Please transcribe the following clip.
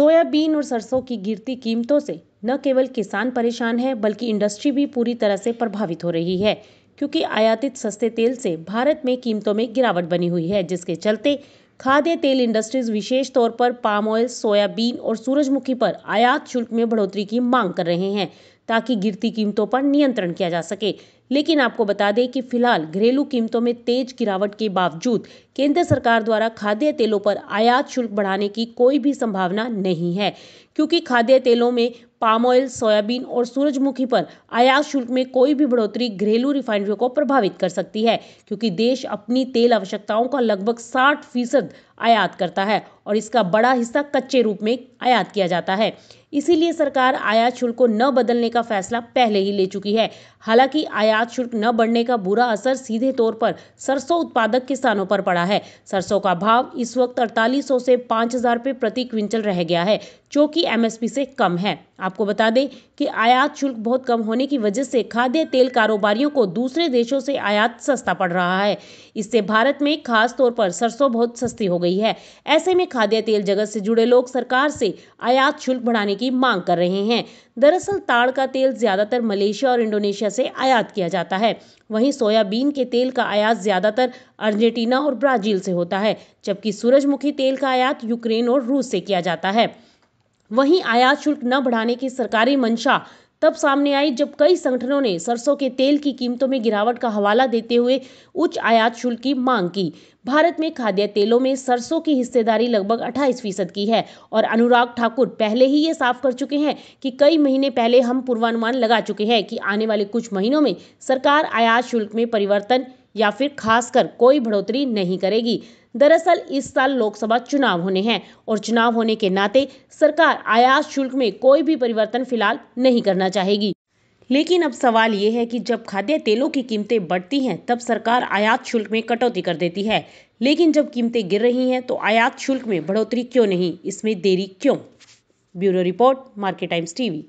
soybean और सरसों की गिरती कीमतों से न केवल किसान परेशान है बल्कि इंडस्ट्री भी पूरी तरह से प्रभावित हो रही है क्योंकि आयातित सस्ते तेल से भारत में कीमतों में गिरावट बनी हुई है जिसके चलते खाद्य तेल इंडस्ट्रीज विशेष तौर पर पाम ऑयल सोयाबीन और सूरजमुखी पर आयात शुल्क में बढ़ोतरी की मांग कर रहे हैं ताकि गिरती कीमतों पर नियंत्रण किया जा सके लेकिन आपको बता दें कि फिलहाल घरेलू कीमतों में तेज गिरावट के बावजूद केंद्र सरकार द्वारा खाद्य तेलों पर आयात शुल्क बढ़ाने की कोई भी संभावना नहीं है क्योंकि खाद्य तेलों में पाम ऑयल सोयाबीन और सूरजमुखी पर आयात शुल्क में कोई भी बढ़ोतरी घरेलू रिफाइनरियों को प्रभावित कर सकती है क्योंकि देश अपनी तेल आवश्यकताओं का लगभग साठ फीसद आयात करता है और इसका बड़ा हिस्सा कच्चे रूप में आयात किया जाता है इसीलिए सरकार आयात शुल्क को न बदलने का फैसला पहले ही ले चुकी है हालांकि आयात शुल्क न बढ़ने का बुरा असर सीधे तौर पर सरसों उत्पादक किसानों पर पड़ा है सरसों का भाव इस वक्त अड़तालीस से पाँच हज़ार प्रति क्विंटल रह गया है जो कि एमएसपी से कम है आपको बता दें कि आयात शुल्क बहुत कम होने की वजह से खाद्य तेल कारोबारियों को दूसरे देशों से आयात सस्ता पड़ रहा है इससे भारत में खास तौर पर सरसों बहुत सस्ती हो गई है ऐसे में खाद्य तेल जगत से जुड़े लोग सरकार से आयात शुल्क बढ़ाने की मांग कर रहे हैं दरअसल ताड़ का तेल ज़्यादातर मलेशिया और इंडोनेशिया से आयात किया जाता है वहीं सोयाबीन के तेल का आयात ज़्यादातर अर्जेंटीना और ब्राज़ील से होता है जबकि सूरजमुखी तेल का आयात यूक्रेन और रूस से किया जाता है वहीं आयात शुल्क न बढ़ाने की सरकारी मंशा तब सामने आई जब कई संगठनों ने सरसों के तेल की कीमतों में गिरावट का हवाला देते हुए उच्च आयात शुल्क की मांग की भारत में खाद्य तेलों में सरसों की हिस्सेदारी लगभग 28 फीसद की है और अनुराग ठाकुर पहले ही ये साफ कर चुके हैं कि कई महीने पहले हम पूर्वानुमान लगा चुके हैं कि आने वाले कुछ महीनों में सरकार आयात शुल्क में परिवर्तन या फिर खासकर कोई बढ़ोतरी नहीं करेगी दरअसल इस साल लोकसभा चुनाव होने हैं और चुनाव होने के नाते सरकार आयात शुल्क में कोई भी परिवर्तन फिलहाल नहीं करना चाहेगी लेकिन अब सवाल ये है कि जब खाद्य तेलों की कीमतें बढ़ती हैं तब सरकार आयात शुल्क में कटौती कर देती है लेकिन जब कीमतें गिर रही हैं तो आयात शुल्क में बढ़ोतरी क्यों नहीं इसमें देरी क्यों bureau report market times TV